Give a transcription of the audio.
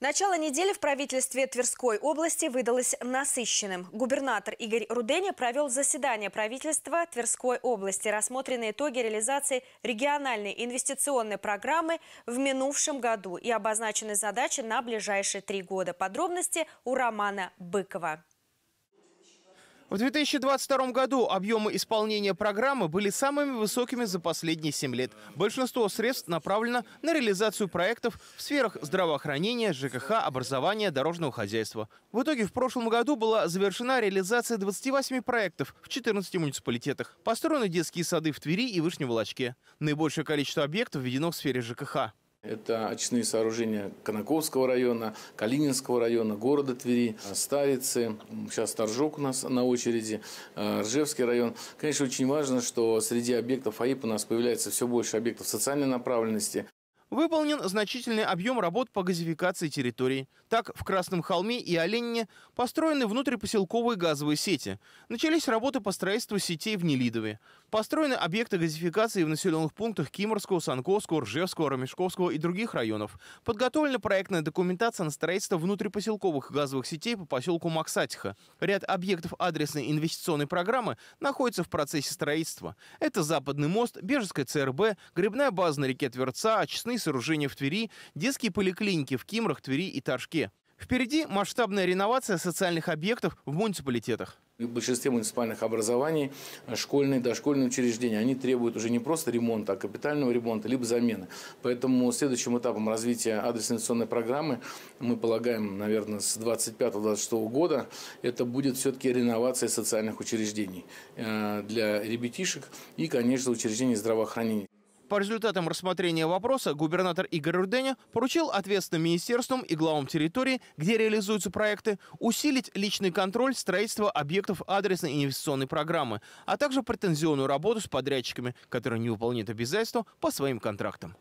Начало недели в правительстве Тверской области выдалось насыщенным. Губернатор Игорь Руденя провел заседание правительства Тверской области. Рассмотрены итоги реализации региональной инвестиционной программы в минувшем году и обозначены задачи на ближайшие три года. Подробности у Романа Быкова. В 2022 году объемы исполнения программы были самыми высокими за последние 7 лет. Большинство средств направлено на реализацию проектов в сферах здравоохранения, ЖКХ, образования, дорожного хозяйства. В итоге в прошлом году была завершена реализация 28 проектов в 14 муниципалитетах. Построены детские сады в Твери и Вышневолочке. Наибольшее количество объектов введено в сфере ЖКХ. Это очистные сооружения Конаковского района, Калининского района, города Твери, Старицы. Сейчас Торжок у нас на очереди, э, Ржевский район. Конечно, очень важно, что среди объектов АИП у нас появляется все больше объектов социальной направленности. Выполнен значительный объем работ по газификации территории, Так, в Красном холме и Оленине построены внутрипоселковые газовые сети. Начались работы по строительству сетей в Нелидове. Построены объекты газификации в населенных пунктах Киморского, Санковского, Ржевского, Ромешковского и других районов. Подготовлена проектная документация на строительство внутрипоселковых газовых сетей по поселку Максатиха. Ряд объектов адресной инвестиционной программы находится в процессе строительства. Это Западный мост, Бежеская ЦРБ, грибная база на реке Тверца, очистные сооружения в Твери, детские поликлиники в Кимрах, Твери и Торжке. Впереди масштабная реновация социальных объектов в муниципалитетах. В большинстве муниципальных образований э, школьные, дошкольные учреждения, они требуют уже не просто ремонта, а капитального ремонта, либо замены. Поэтому следующим этапом развития адресной инвестиционной программы, мы полагаем, наверное, с 25-26 года, это будет все-таки реновация социальных учреждений э, для ребятишек и, конечно, учреждений здравоохранения. По результатам рассмотрения вопроса губернатор Игорь Руденя поручил ответственным министерствам и главам территории, где реализуются проекты, усилить личный контроль строительства объектов адресной инвестиционной программы, а также претензионную работу с подрядчиками, которые не выполняют обязательства по своим контрактам.